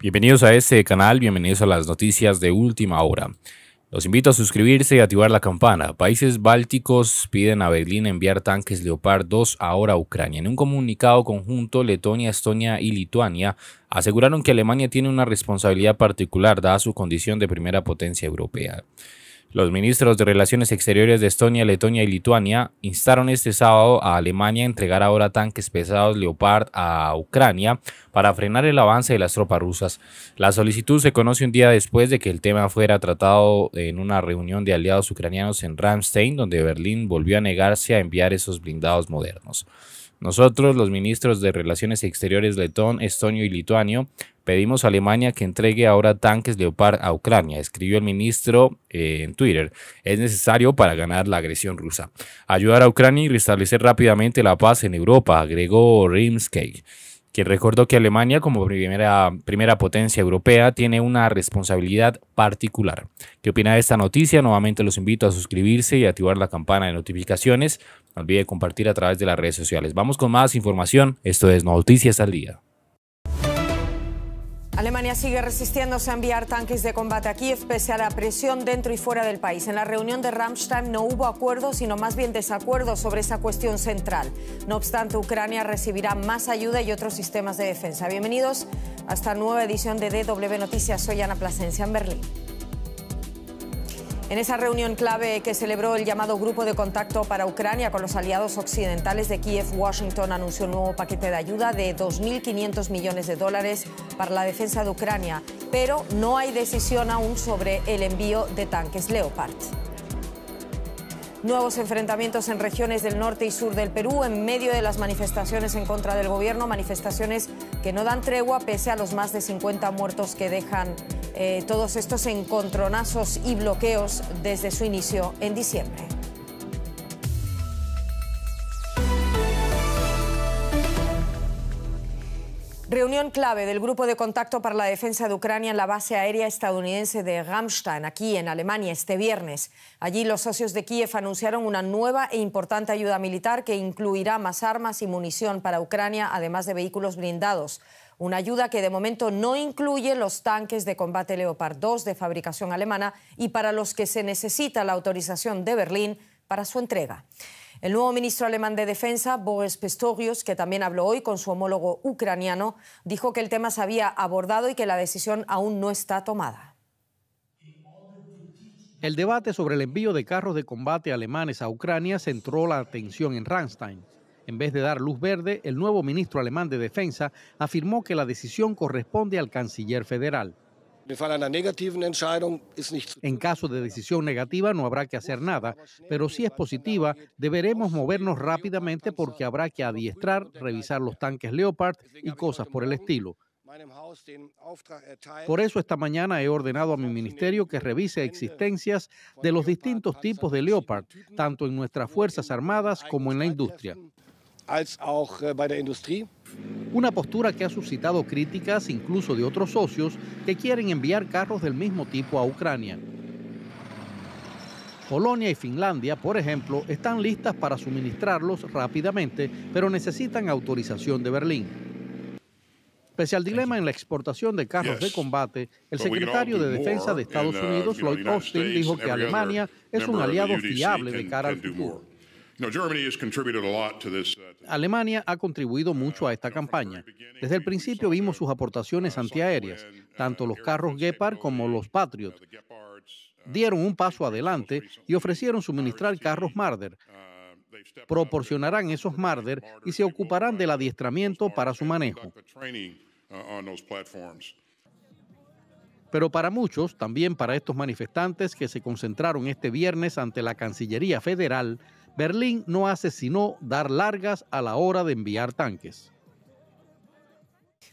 Bienvenidos a este canal, bienvenidos a las noticias de última hora. Los invito a suscribirse y activar la campana. Países bálticos piden a Berlín enviar tanques Leopard 2 ahora a Ucrania. En un comunicado conjunto, Letonia, Estonia y Lituania aseguraron que Alemania tiene una responsabilidad particular dada su condición de primera potencia europea. Los ministros de Relaciones Exteriores de Estonia, Letonia y Lituania instaron este sábado a Alemania a entregar ahora tanques pesados Leopard a Ucrania para frenar el avance de las tropas rusas. La solicitud se conoce un día después de que el tema fuera tratado en una reunión de aliados ucranianos en Ramstein, donde Berlín volvió a negarse a enviar esos blindados modernos. Nosotros, los ministros de Relaciones Exteriores letón, estonio y lituano, pedimos a Alemania que entregue ahora tanques Leopard a Ucrania, escribió el ministro eh, en Twitter. Es necesario para ganar la agresión rusa. Ayudar a Ucrania y restablecer rápidamente la paz en Europa, agregó Rimsky que recordó que Alemania, como primera, primera potencia europea, tiene una responsabilidad particular. ¿Qué opina de esta noticia? Nuevamente los invito a suscribirse y activar la campana de notificaciones. No olvide compartir a través de las redes sociales. Vamos con más información. Esto es Noticias al Día. Alemania sigue resistiéndose a enviar tanques de combate a Kiev pese a la presión dentro y fuera del país. En la reunión de Ramstein no hubo acuerdo, sino más bien desacuerdo sobre esa cuestión central. No obstante, Ucrania recibirá más ayuda y otros sistemas de defensa. Bienvenidos a esta nueva edición de DW Noticias. Soy Ana Plasencia en Berlín. En esa reunión clave que celebró el llamado Grupo de Contacto para Ucrania con los aliados occidentales de Kiev, Washington anunció un nuevo paquete de ayuda de 2.500 millones de dólares para la defensa de Ucrania, pero no hay decisión aún sobre el envío de tanques Leopard. Nuevos enfrentamientos en regiones del norte y sur del Perú en medio de las manifestaciones en contra del gobierno, manifestaciones que no dan tregua pese a los más de 50 muertos que dejan eh, todos estos encontronazos y bloqueos desde su inicio en diciembre. Reunión clave del Grupo de Contacto para la Defensa de Ucrania en la base aérea estadounidense de Ramstein, aquí en Alemania, este viernes. Allí los socios de Kiev anunciaron una nueva e importante ayuda militar que incluirá más armas y munición para Ucrania, además de vehículos blindados. Una ayuda que de momento no incluye los tanques de combate Leopard 2 de fabricación alemana y para los que se necesita la autorización de Berlín para su entrega. El nuevo ministro alemán de Defensa, Boris Pistorius, que también habló hoy con su homólogo ucraniano, dijo que el tema se había abordado y que la decisión aún no está tomada. El debate sobre el envío de carros de combate alemanes a Ucrania centró la atención en Rammstein. En vez de dar luz verde, el nuevo ministro alemán de Defensa afirmó que la decisión corresponde al canciller federal. En caso de decisión negativa no habrá que hacer nada, pero si es positiva, deberemos movernos rápidamente porque habrá que adiestrar, revisar los tanques Leopard y cosas por el estilo. Por eso esta mañana he ordenado a mi ministerio que revise existencias de los distintos tipos de Leopard, tanto en nuestras Fuerzas Armadas como en la industria. Äh, una postura que ha suscitado críticas incluso de otros socios que quieren enviar carros del mismo tipo a Ucrania. Polonia y Finlandia, por ejemplo, están listas para suministrarlos rápidamente, pero necesitan autorización de Berlín. Pese al dilema en la exportación de carros de combate, el secretario de Defensa de Estados uh, Unidos, Lloyd Austin, dijo que Alemania es un aliado fiable de cara al futuro. Alemania ha uh, contribuido uh, mucho a esta campaña. Desde el principio vimos sus aportaciones uh, antiaéreas, tanto los carros Gepard como los Patriot. Dieron un paso adelante y ofrecieron suministrar carros Marder. Proporcionarán esos Marder y se ocuparán del adiestramiento para su manejo. Pero para muchos, también para estos manifestantes que se concentraron este viernes ante la Cancillería Federal, Berlín no hace sino dar largas a la hora de enviar tanques.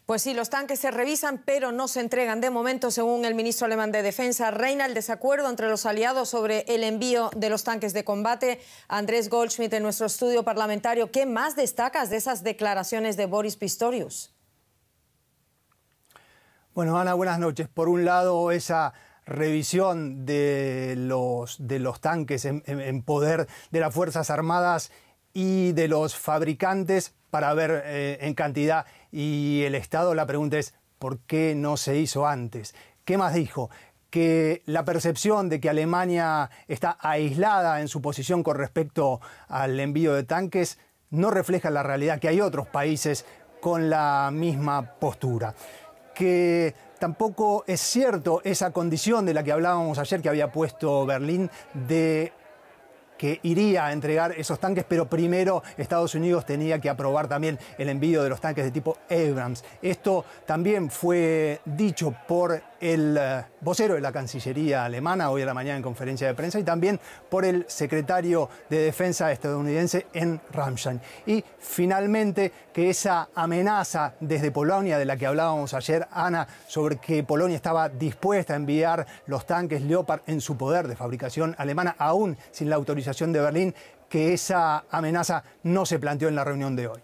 Pues sí, los tanques se revisan, pero no se entregan. De momento, según el ministro alemán de Defensa, reina el desacuerdo entre los aliados sobre el envío de los tanques de combate. Andrés Goldschmidt, en nuestro estudio parlamentario, ¿qué más destacas de esas declaraciones de Boris Pistorius? Bueno, Ana, buenas noches. Por un lado, esa revisión de los, de los tanques en, poder de las Fuerzas Armadas y de los fabricantes para ver eh, en cantidad y el Estado. La pregunta es, ¿por qué no se hizo antes? ¿Qué más dijo? que la percepción de que Alemania está aislada en su posición con respecto al envío de tanques no refleja la realidad que hay otros países con la misma postura. Que Tampoco es cierto esa condición de la que hablábamos ayer que había puesto Berlín de que iría a entregar esos tanques, pero primero Estados Unidos tenía que aprobar también el envío de los tanques de tipo Abrams. Esto también fue dicho por el eh, vocero de la Cancillería alemana hoy a la mañana en conferencia de prensa y también por el secretario de Defensa estadounidense en Ramstein. Y finalmente que esa amenaza desde Polonia de la que hablábamos ayer, Ana, sobre que Polonia estaba dispuesta a enviar los tanques Leopard en su poder de fabricación alemana, aún sin la autorización de Berlín que esa amenaza no se planteó en la reunión de hoy.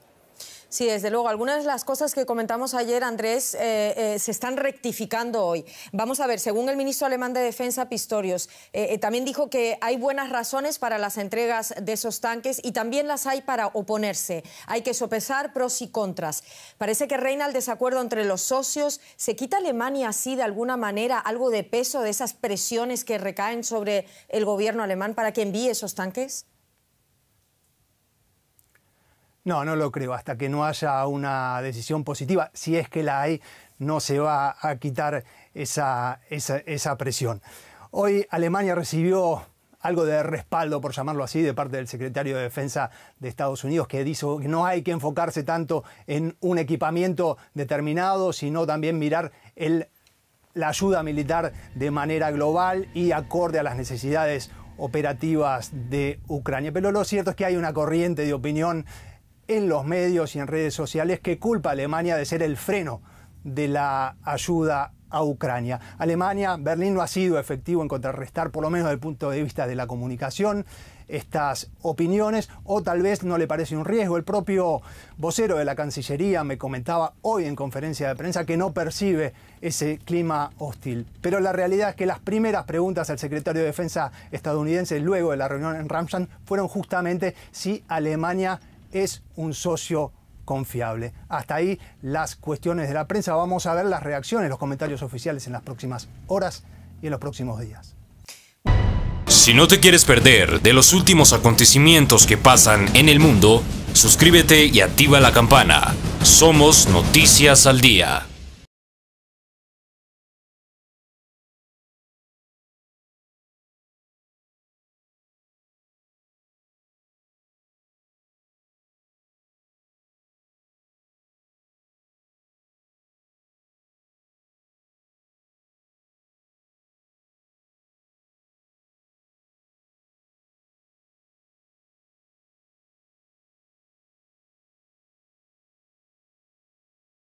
Sí, desde luego. Algunas de las cosas que comentamos ayer, Andrés, eh, eh, se están rectificando hoy. Vamos a ver, según el ministro alemán de Defensa, Pistorius, eh, también dijo que hay buenas razones para las entregas de esos tanques y también las hay para oponerse. Hay que sopesar pros y contras. Parece que reina el desacuerdo entre los socios. ¿Se quita Alemania así de alguna manera algo de peso de esas presiones que recaen sobre el gobierno alemán para que envíe esos tanques? No, no lo creo. Hasta que no haya una decisión positiva, si es que la hay, no se va a quitar esa, presión. Hoy Alemania recibió algo de respaldo, por llamarlo así, de parte del secretario de Defensa de Estados Unidos, que dijo que no hay que enfocarse tanto en un equipamiento determinado, sino también mirar la ayuda militar de manera global y acorde a las necesidades operativas de Ucrania. Pero lo cierto es que hay una corriente de opinión en los medios y en redes sociales que culpa a Alemania de ser el freno de la ayuda a Ucrania. Alemania, Berlín no ha sido efectivo en contrarrestar, por lo menos desde el punto de vista de la comunicación, estas opiniones, o tal vez no le parece un riesgo. El propio vocero de la Cancillería me comentaba hoy en conferencia de prensa que no percibe ese clima hostil. Pero la realidad es que las primeras preguntas al secretario de Defensa estadounidense luego de la reunión en Ramstein fueron justamente si Alemania es un socio confiable. Hasta ahí las cuestiones de la prensa. Vamos a ver las reacciones, los comentarios oficiales en las próximas horas y en los próximos días. Si no te quieres perder de los últimos acontecimientos que pasan en el mundo, suscríbete y activa la campana. Somos Noticias al Día.